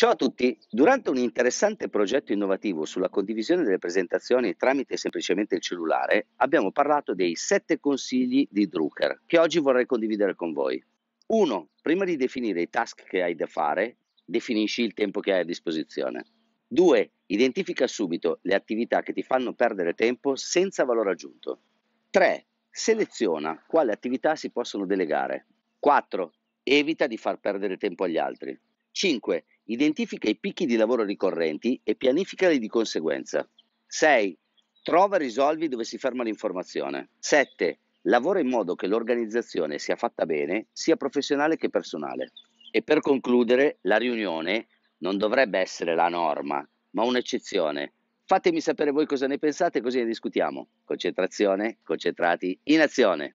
Ciao a tutti! Durante un interessante progetto innovativo sulla condivisione delle presentazioni tramite semplicemente il cellulare, abbiamo parlato dei 7 consigli di Drucker che oggi vorrei condividere con voi. 1. Prima di definire i task che hai da fare, definisci il tempo che hai a disposizione. 2. Identifica subito le attività che ti fanno perdere tempo senza valore aggiunto. 3. Seleziona quale attività si possono delegare. 4. Evita di far perdere tempo agli altri. 5 Identifica i picchi di lavoro ricorrenti e pianificali di conseguenza. 6. Trova e risolvi dove si ferma l'informazione. 7. Lavora in modo che l'organizzazione sia fatta bene, sia professionale che personale. E per concludere, la riunione non dovrebbe essere la norma, ma un'eccezione. Fatemi sapere voi cosa ne pensate così ne discutiamo. Concentrazione, concentrati, in azione.